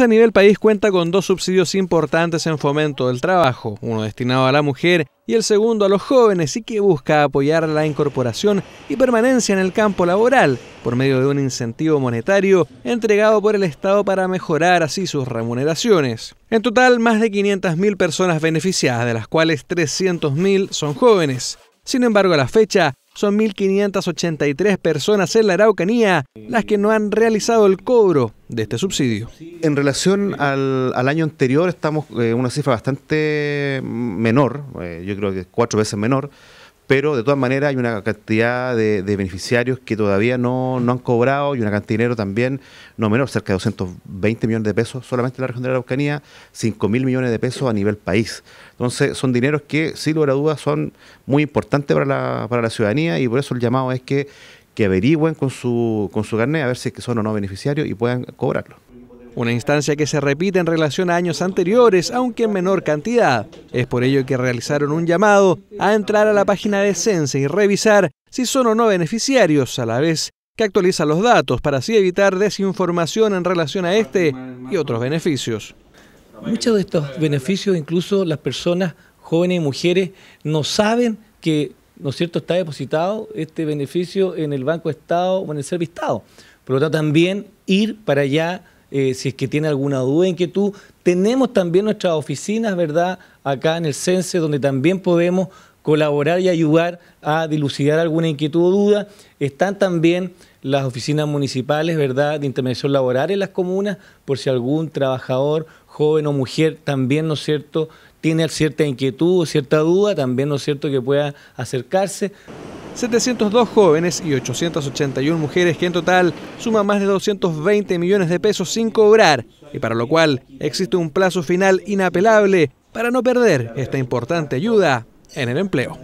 a Nivel País cuenta con dos subsidios importantes en fomento del trabajo, uno destinado a la mujer y el segundo a los jóvenes y que busca apoyar la incorporación y permanencia en el campo laboral por medio de un incentivo monetario entregado por el Estado para mejorar así sus remuneraciones. En total, más de 500.000 personas beneficiadas, de las cuales 300.000 son jóvenes. Sin embargo, a la fecha, son 1.583 personas en la Araucanía las que no han realizado el cobro de este subsidio. En relación al, al año anterior estamos en eh, una cifra bastante menor, eh, yo creo que cuatro veces menor, pero de todas maneras hay una cantidad de, de beneficiarios que todavía no, han cobrado y una cantidad de dinero también no menor, cerca de 220 millones de pesos solamente en la región de la Araucanía, 5 mil millones de pesos a nivel país. Entonces son dineros que sin lugar a dudas son muy importantes para la, para la ciudadanía y por eso el llamado es que que averigüen con su, con su carnet a ver si son o no beneficiarios y puedan cobrarlo. Una instancia que se repite en relación a años anteriores, aunque en menor cantidad. Es por ello que realizaron un llamado a entrar a la página de Sense y revisar si son o no beneficiarios, a la vez que actualiza los datos para así evitar desinformación en relación a este y otros beneficios. Muchos de estos beneficios, incluso las personas jóvenes y mujeres, no saben que ¿no es cierto?, está depositado este beneficio en el Banco Estado o en el Estado. Por lo también ir para allá, eh, si es que tiene alguna duda, inquietud. Tenemos también nuestras oficinas, ¿verdad?, acá en el CENSE, donde también podemos colaborar y ayudar a dilucidar alguna inquietud o duda. Están también las oficinas municipales, ¿verdad?, de intervención laboral en las comunas, por si algún trabajador joven o mujer también, ¿no es cierto?, tiene cierta inquietud, o cierta duda, también, ¿no es cierto?, que pueda acercarse. 702 jóvenes y 881 mujeres que en total suman más de 220 millones de pesos sin cobrar y para lo cual existe un plazo final inapelable para no perder esta importante ayuda en el empleo.